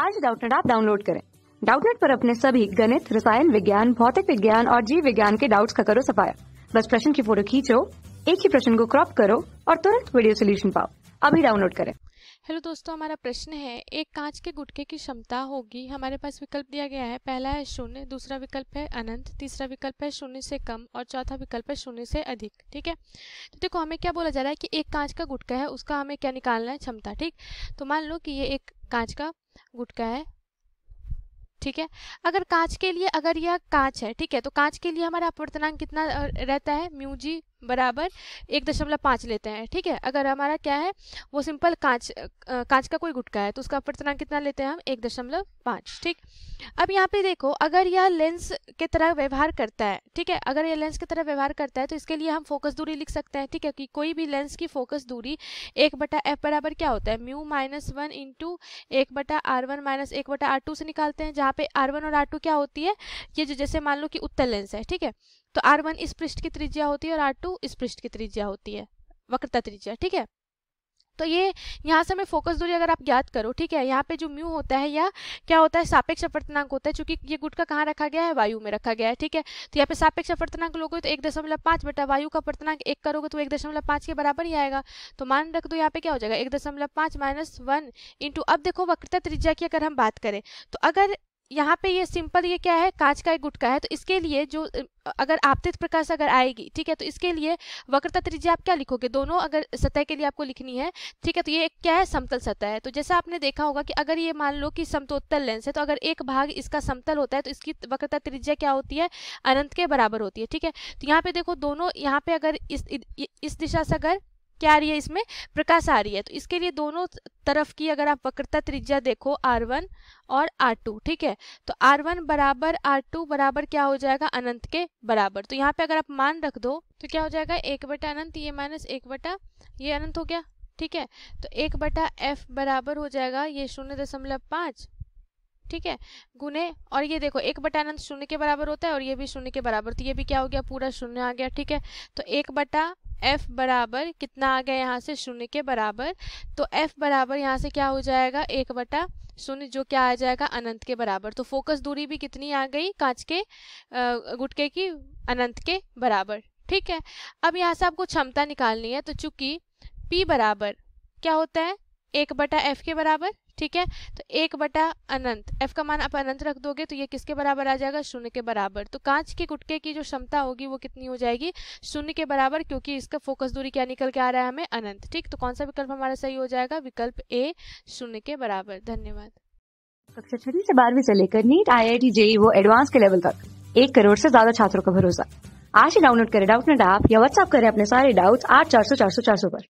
आज डाउटनेट आप डाउनलोड करें डाउटनेट पर अपने सभी गणित रसायन विज्ञान भौतिक विज्ञान और जीव विज्ञान के डाउट्स का करो सफाया बस प्रश्न की फोटो खींचो एक ही प्रश्न को क्रॉप करो और तुरंत वीडियो सोल्यूशन पाओ अभी डाउनलोड करें हेलो दोस्तों हमारा प्रश्न है एक कांच के गुटके की क्षमता होगी हमारे पास विकल्प दिया गया है पहला है शून्य दूसरा विकल्प है अनंत तीसरा विकल्प है शून्य से कम और चौथा विकल्प है शून्य से अधिक ठीक है तो देखो हमें क्या बोला जा रहा है कि एक कांच का गुटका है उसका हमें क्या निकालना है क्षमता ठीक तो मान लो कि ये एक कांच का गुटका है ठीक है अगर कांच के लिए अगर यह कांच है ठीक है तो कांच के लिए हमारा अपवर्तनांक कितना रहता है म्यूजी बराबर एक दशमलव पाँच लेते हैं ठीक है अगर हमारा क्या है वो सिंपल कांच कांच का कोई गुटका है तो उसका अपवर्तनांक कितना लेते हैं हम एक दशमलव पाँच ठीक अब यहाँ पे देखो अगर यह लेंस के तरह व्यवहार करता है ठीक है अगर यह लेंस की तरह व्यवहार करता है तो इसके लिए हम फोकस दूरी लिख सकते हैं ठीक है कि कोई भी लेंस की फोकस दूरी एक बटा एफ बराबर क्या होता है म्यू माइनस वन इंटू एक बटा आर वन माइनस एक बटा आर टू से निकालते हैं जहाँ पे आर वन और आर टू क्या होती है ये जो जैसे मान लो कि उत्तर लेंस है ठीक है तो आर वन इस पृष्ठ की त्रिज्या होती है और आर टू इस पृष्ठ की त्रिज्या होती है वक्रता त्रिज्या ठीक है तो ये यहाँ से हमें फोकस दूरी अगर आप ज्ञात करो ठीक है यहाँ पे जो म्यू होता है या क्या होता है सापेक्ष अपवर्तनांक होता है क्योंकि ये गुट का कहाँ रखा गया है वायु में रखा गया है ठीक है तो यहाँ पे सापेक्ष अपवर्तनांक लोगे तो एक दशमलव पाँच बटा वायु का अपवर्तनांक एक करोगे तो एक दशमलव पाँच के बराबर ही आएगा तो मान रख दो यहाँ पे क्या हो जाएगा एक दशमलव पाँच माइनस वन इंटू अब देखो वक्रता त्रिज्या की अगर हम बात करें तो अगर यहाँ पे ये सिंपल ये क्या है कांच का एक गुटका है तो इसके लिए जो अगर आपतित प्रकाश अगर आएगी ठीक है तो इसके लिए वक्रता त्रिज्या आप क्या लिखोगे दोनों अगर सतह के लिए आपको लिखनी है ठीक है तो ये क्या है समतल सतह है तो जैसा आपने देखा होगा कि अगर ये मान लो कि समतोत्तर लेंस है तो अगर एक भाग इसका समतल होता है तो इसकी वक्रता त्रिज्या क्या होती है अनंत के बराबर होती है ठीक है तो यहाँ पे देखो दोनों यहाँ पे अगर इस इस दिशा से अगर क्या आ रही है इसमें प्रकाश आ रही है तो इसके लिए दोनों तरफ की अगर आप वक्रता त्रिज्या देखो R1 और R2 ठीक है तो R1 बराबर R2 बराबर क्या हो जाएगा अनंत के बराबर तो यहाँ पे अगर आप मान रख दो तो क्या हो जाएगा एक बटा अनंत ये माइनस एक बटा ये अनंत हो गया ठीक है तो एक बटा एफ बराबर हो जाएगा ये शून्य दशमलव पाँच ठीक है गुने और ये देखो एक बटा अनंत शून्य के बराबर होता है और ये भी शून्य के बराबर तो ये भी क्या हो गया पूरा शून्य आ गया ठीक है तो एक बटा एफ बराबर कितना आ गया यहाँ से शून्य के बराबर तो एफ बराबर यहाँ से क्या हो जाएगा एक बटा शून्य जो क्या आ जाएगा अनंत के बराबर तो फोकस दूरी भी कितनी आ गई कांच के गुटके की अनंत के बराबर ठीक है अब यहाँ से आपको क्षमता निकालनी है तो चूंकि पी बराबर क्या होता है एक बटा एफ के बराबर ठीक है तो एक बटा अनंत एफ का मान आप अनंत रख दोगे तो ये किसके बराबर आ जाएगा शून्य के बराबर तो कांच के गुटके की जो क्षमता होगी वो कितनी हो जाएगी शून्य के बराबर क्योंकि इसका फोकस दूरी क्या निकल के आ रहा है हमें अनंत ठीक तो कौन सा विकल्प हमारा सही हो जाएगा विकल्प ए शून्य के बराबर धन्यवाद कक्षा छठी से बारहवीं से लेकर NEET I I T JEE वो एडवांस के लेवल तक एक करोड़ से ज्यादा छात्रों का भरोसा आज ही डाउनलोड करें डाउट नेट ऐप या व्हाट्सअप करें अपने सारे डाउट्स आठ चार सौ चार सौ चार सौ पर